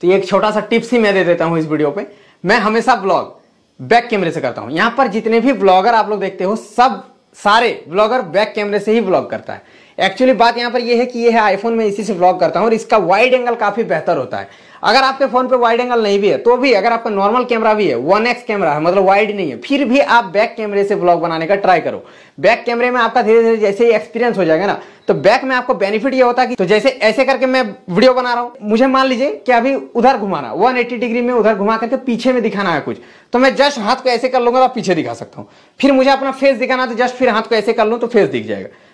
तो ये एक छोटा सा टिप्स ही मैं दे देता हूँ इस वीडियो पे मैं हमेशा ब्लॉग बैक कैमरे से करता हूँ यहाँ पर जितने भी ब्लॉगर आप लोग देखते हो सब सारे ब्लॉगर बैक कैमरे से ही ब्लॉग करता है एक्चुअली बात यहाँ पर यह है कि यह है आईफोन में इसी से ब्लॉग करता हूँ और इसका वाइड एंगल काफ़ी बेहतर होता है अगर आपके फोन पे वाइड एंगल नहीं भी है तो भी अगर आपका नॉर्मल कैमरा भी है वन एक्स कैमरा है मतलब वाइड नहीं है फिर भी आप बैक कैमरे से ब्लॉग बनाने का ट्राई करो बैक कैमरे में आपका धीरे धीरे जैसे ही एक्सपीरियंस हो जाएगा ना तो बैक में आपको बेनिफिट ये होता कि तो जैसे ऐसे करके मैं वीडियो बना रहा हूं मुझे मान लीजिए कि अभी उधर घुमाना एट्टी डिग्री में उधर घुमा करके पीछे में दिखाना है कुछ तो मैं जस्ट हाथ को ऐसे कर लूंगा तो पीछे दिखा सकता हूँ फिर मुझे अपना फेस दिखाना तो जस्ट फिर हाथ को ऐसे कर लूँ तो फेस दिख जाएगा